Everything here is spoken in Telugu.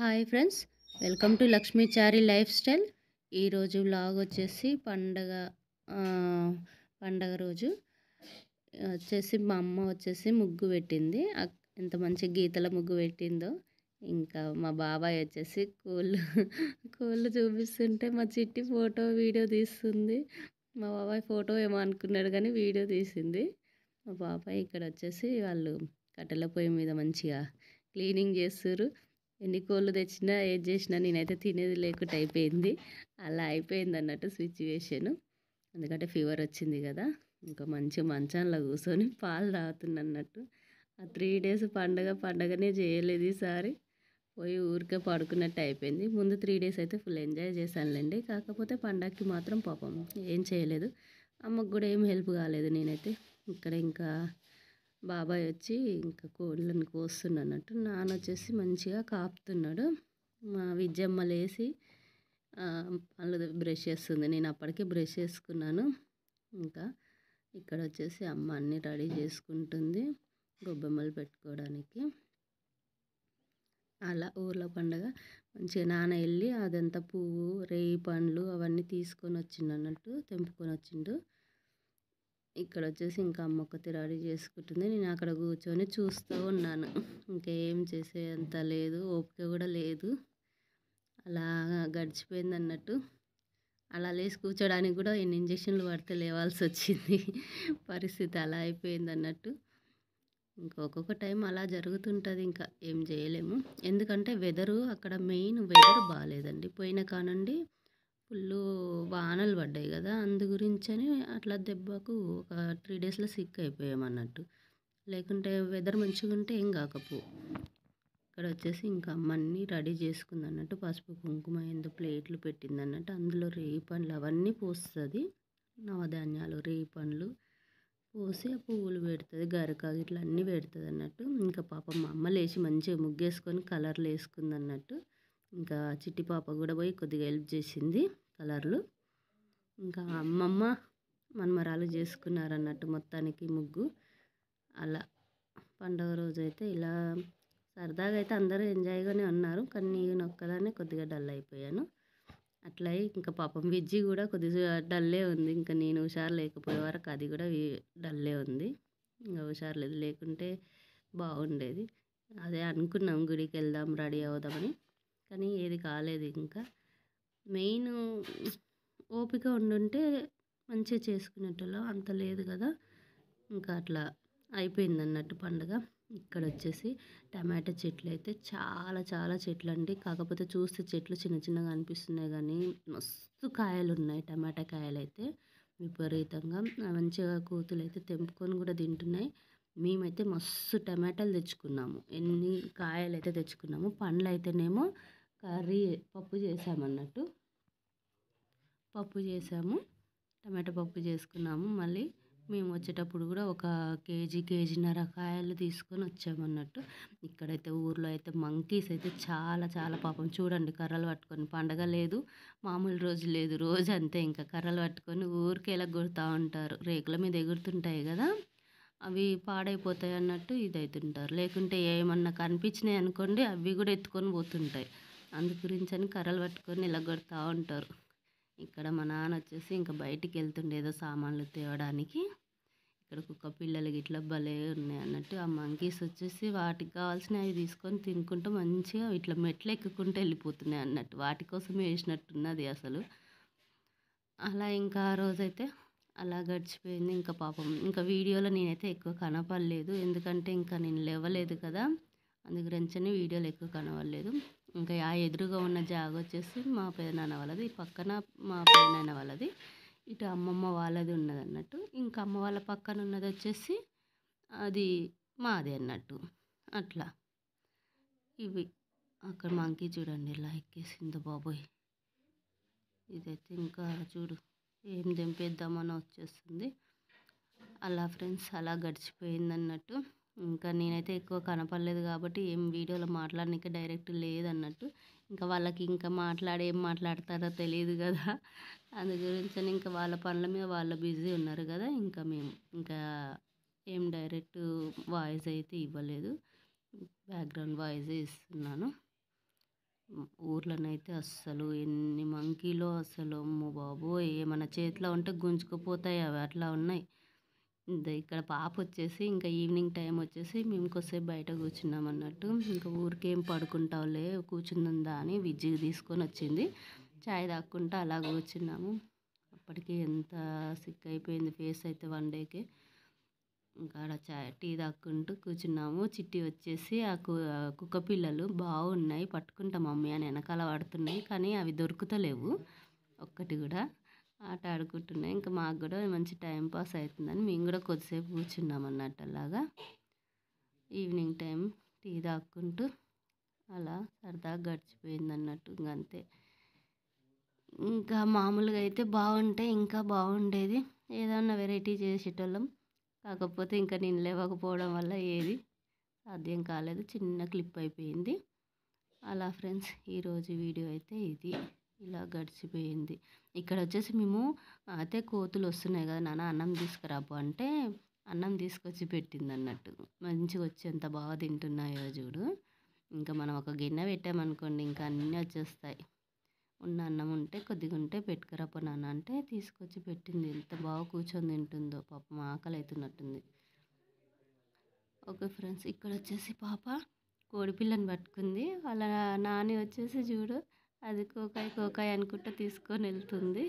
hi friends welcome to Lakshmichari lifestyle ఈరోజు బ్లాగ్ వచ్చేసి పండగ పండగ రోజు వచ్చేసి మా అమ్మ వచ్చేసి ముగ్గు పెట్టింది ఎంత మంచి గీతల ముగ్గు పెట్టిందో ఇంకా మా బాబాయ్ వచ్చేసి కోళ్ళు కోళ్ళు చూపిస్తుంటే మా చిట్టి ఫోటో వీడియో తీస్తుంది మా బాబాయ్ ఫోటో ఏమో అనుకున్నాడు కానీ వీడియో తీసింది మా బాబాయ్ ఇక్కడ వచ్చేసి వాళ్ళు కట్టెల పొయ్యి మీద మంచిగా క్లీనింగ్ చేస్తారు ఎన్ని కోళ్ళు తెచ్చినా ఏది చేసినా నేనైతే తినేది లేకుండా అయిపోయింది అలా అయిపోయింది అన్నట్టు స్విచ్ వేసాను ఎందుకంటే ఫీవర్ వచ్చింది కదా ఇంకా మంచి మంచంలో కూర్చొని పాలు తాగుతున్నా అన్నట్టు ఆ త్రీ డేస్ పండగ పండగనే చేయలేదు ఈసారి పోయి ఊరికే పడుకున్నట్టు అయిపోయింది ముందు త్రీ డేస్ అయితే ఫుల్ ఎంజాయ్ చేశానులేండి కాకపోతే పండగకి మాత్రం పాపం ఏం చేయలేదు అమ్మకు కూడా ఏం హెల్ప్ కాలేదు నేనైతే ఇక్కడ ఇంకా బాబాయ్ వచ్చి ఇంకా కోళ్ళని అన్నట్టు నాన్న వచ్చేసి మంచిగా కాపుతున్నాడు మా విజ్జమ్మ లేసి వాళ్ళు బ్రష్ చేస్తుంది నేను అప్పటికే బ్రష్ చేసుకున్నాను ఇంకా ఇక్కడ వచ్చేసి అమ్మ అన్ని రెడీ చేసుకుంటుంది గొబ్బెమ్మలు పెట్టుకోవడానికి అలా ఊర్లో పండగ మంచిగా నాన్న వెళ్ళి అదంతా పువ్వు రేయి పండ్లు అవన్నీ తీసుకొని వచ్చిండు అన్నట్టు తెంపుకొని వచ్చిండు ఇక్కడ వచ్చేసి ఇంకా అమ్మ ఒక్కతే రెడీ చేసుకుంటుంది నేను అక్కడ కూర్చొని చూస్తూ ఉన్నాను ఇంకేం చేసేంత లేదు ఓపిక కూడా లేదు అలా గడిచిపోయింది అన్నట్టు అలా లేచి కూర్చోడానికి కూడా ఎన్ని ఇంజక్షన్లు పడితే లేవాల్సి వచ్చింది పరిస్థితి అలా అయిపోయింది అన్నట్టు ఇంకొక టైం అలా జరుగుతుంటుంది ఇంకా ఏం చేయలేము ఎందుకంటే వెదరు అక్కడ మెయిన్ వెదర్ బాగాలేదండి పోయిన కానుండి ఫుల్ వానలు పడ్డాయి కదా అందు గురించని అట్లా దెబ్బకు ఒక త్రీ డేస్లో సిక్ అయిపోయామన్నట్టు లేకుంటే వెదర్ మంచిగా ఉంటే ఏం కాకపో ఇక్కడ వచ్చేసి ఇంకా అమ్మన్నీ రెడీ చేసుకుంది అన్నట్టు పసుపు కుంకుమ ఏందో ప్లేట్లు పెట్టింది అన్నట్టు అందులో రేయి పండ్లు అవన్నీ పోస్తుంది నవధాన్యాలు రేయి పండ్లు పోసి ఆ పువ్వులు పెడుతుంది గరక ఇట్లా అన్నీ పెడుతుంది అన్నట్టు ఇంకా పాపం మా అమ్మ లేచి మంచిగా ముగ్గేసుకొని కలర్లు వేసుకుంది అన్నట్టు ఇంకా చిట్టి పాప కూడా పోయి కొద్దిగా హెల్ప్ చేసింది కలర్లు ఇంకా అమ్మమ్మ మన్మరాలు చేసుకున్నారన్నట్టు మొత్తానికి ముగ్గు అలా పండగ రోజు అయితే ఇలా సరదాగా అయితే అందరూ ఎంజాయ్గానే ఉన్నారు కానీ నేను ఒక్కదానే కొద్దిగా డల్ అయిపోయాను అట్లా ఇంకా పాపం విజ్జి కూడా కొద్దిగా డల్లే ఉంది ఇంకా నేను హుషారు లేకపోయే వరకు అది కూడా డల్లే ఉంది ఇంకా హుషారు లేదు లేకుంటే బాగుండేది అదే అనుకున్నాం గుడికి వెళ్దాం రెడీ అవుదామని కానీ ఏది కాలేదు ఇంకా మెయిన్ ఓపిక ఉండుంటే మంచిగా చేసుకునేటలో అంత లేదు కదా ఇంకా అట్లా అయిపోయింది అన్నట్టు పండుగ ఇక్కడ వచ్చేసి టమాటా చెట్లు అయితే చాలా చాలా చెట్లు అండి కాకపోతే చూస్తే చెట్లు చిన్న చిన్నగా అనిపిస్తున్నాయి కానీ మస్తు కాయలు ఉన్నాయి టమాటా కాయలు అయితే విపరీతంగా మంచిగా కూతులు అయితే తెంపుకొని కూడా తింటున్నాయి మేమైతే మస్తు టమాటాలు తెచ్చుకున్నాము ఎన్ని కాయలు అయితే తెచ్చుకున్నాము పండ్లు అయితేనేమో కర్రీ పప్పు చేసామన్నట్టు పప్పు చేసాము టమాటా పప్పు చేసుకున్నాము మళ్ళీ మేము వచ్చేటప్పుడు కూడా ఒక కేజీ కేజీన్నర కాయలు తీసుకొని వచ్చామన్నట్టు ఇక్కడైతే ఊర్లో అయితే మంకీస్ అయితే చాలా చాలా పాపం చూడండి కర్రలు పట్టుకొని పండగ లేదు మామూలు రోజు లేదు రోజు అంతే ఇంకా కర్రలు పట్టుకొని ఊరికే ఎలా ఉంటారు రేకుల మీద ఎగురుతుంటాయి కదా అవి పాడైపోతాయి అన్నట్టు ఇది అవుతుంటారు లేకుంటే ఏమన్నా కనిపించినాయి అనుకోండి అవి కూడా ఎత్తుకొని పోతుంటాయి అందు గురించి అని కర్రలు పట్టుకొని నిలగొడతా ఉంటారు ఇక్కడ మా నాన్న వచ్చేసి ఇంకా బయటికి వెళ్తుండే ఏదో సామాన్లు తేవడానికి ఇక్కడ కుక్క పిల్లలకి ఇట్లా భలే ఉన్నాయి అన్నట్టు ఆ మంకీస్ వచ్చేసి వాటికి కావాల్సినవి అవి తీసుకొని తినుకుంటూ మంచిగా ఇట్లా మెట్లు ఎక్కుకుంటూ వెళ్ళిపోతున్నాయి అన్నట్టు వాటి కోసం వేసినట్టున్నది అసలు అలా ఇంకా ఆ రోజైతే అలా గడిచిపోయింది ఇంకా పాపం ఇంకా వీడియోలో నేనైతే ఎక్కువ కనపడలేదు ఎందుకంటే ఇంకా నేను లేవలేదు కదా అందు గురించి వీడియోలు ఎక్కువ కనవలేదు ఇంకా ఆ ఎదురుగా ఉన్న జాగ వచ్చేసి మా పెదనాన్న వాళ్ళది ఈ పక్కన మా పెదనాన్న వాళ్ళది ఇటు అమ్మమ్మ వాళ్ళది ఉన్నది అన్నట్టు ఇంకా అమ్మ వాళ్ళ పక్కన ఉన్నది వచ్చేసి అది మాది అన్నట్టు అట్లా ఇవి అక్కడ మంకీ చూడండి ఇలా ఎక్కేసింది బాబోయ్ ఇదైతే ఇంకా చూడు ఏం దింపేద్దామని వచ్చేస్తుంది అలా ఫ్రెండ్స్ అలా గడిచిపోయింది అన్నట్టు ఇంకా నేనైతే ఎక్కువ కనపడలేదు కాబట్టి ఏం వీడియోలో మాట్లాడడానికి డైరెక్ట్ లేదన్నట్టు ఇంకా వాళ్ళకి ఇంకా మాట్లాడి ఏం మాట్లాడతారో తెలియదు కదా అందు గురించి ఇంకా వాళ్ళ పనుల మీద వాళ్ళు బిజీ ఉన్నారు కదా ఇంకా మేము ఇంకా ఏం డైరెక్ట్ వాయిస్ అయితే ఇవ్వలేదు బ్యాక్గ్రౌండ్ వాయిస్ ఇస్తున్నాను ఊర్లోనైతే అస్సలు ఎన్ని మంకీలో అసలు అమ్మో బాబోయ్ ఏమైనా చేతిలో ఉంటే గుంజుకుపోతాయి అవి అట్లా ఉన్నాయి ఇక్కడ పాప వచ్చేసి ఇంకా ఈవినింగ్ టైం వచ్చేసి మేము కొద్దిసేపు బయట కూర్చున్నాం అన్నట్టు ఇంకా ఊరికేం పడుకుంటావులే కూర్చుందా అని విజ్జికి తీసుకొని వచ్చింది చాయ్ తాక్కుంటా అలా కూర్చున్నాము అప్పటికి ఎంత సిక్ అయిపోయింది ఫేస్ అయితే వన్ డేకి ఇంకా అక్కడ చాయ్ టీ తాక్కుంటూ కూర్చున్నాము చిట్టి వచ్చేసి ఆ కుక్క పిల్లలు బాగున్నాయి పట్టుకుంటా మమ్మీ అని వెనకాల పడుతున్నాయి కానీ అవి దొరుకుతలేవు ఒక్కటి కూడా ఆట ఆడుకుంటున్నాం ఇంకా మాకు కూడా మంచి టైం పాస్ అవుతుందని మేము కూడా కొద్దిసేపు కూర్చున్నాం అన్నట్టు అలాగా ఈవినింగ్ టైం టీ తాక్కుంటూ అలా సరదాగా గడిచిపోయింది అన్నట్టు ఇంక అంతే ఇంకా మామూలుగా అయితే బాగుంటే ఇంకా బాగుండేది ఏదన్నా వెరైటీ చేసేటోళ్ళం కాకపోతే ఇంకా నేను లేవకపోవడం వల్ల ఏది సాధ్యం కాలేదు చిన్న క్లిప్ అయిపోయింది అలా ఫ్రెండ్స్ ఈరోజు వీడియో అయితే ఇది ఇలా గడిచిపోయింది ఇక్కడ వచ్చేసి మేము అయితే కోతులు వస్తున్నాయి కదా నాన్న అన్నం తీసుకురాబో అంటే అన్నం తీసుకొచ్చి పెట్టింది అన్నట్టు మంచిగా వచ్చి ఎంత బాగా తింటున్నాయో చూడు ఇంకా మనం ఒక గిన్నె పెట్టామనుకోండి ఇంకా అన్నీ వచ్చేస్తాయి ఉన్న అన్నం ఉంటే కొద్దిగా ఉంటే పెట్టుకురాపో నాన్న అంటే తీసుకొచ్చి పెట్టింది ఎంత బాగా కూర్చొని తింటుందో పాపం ఆకలి అవుతున్నట్టుంది ఓకే ఫ్రెండ్స్ ఇక్కడ వచ్చేసి పాప కోడిపిల్లని పట్టుకుంది వాళ్ళ నాని వచ్చేసి చూడు అది కోకాయి కోకాయి అనుకుంటూ తీసుకొని వెళ్తుంది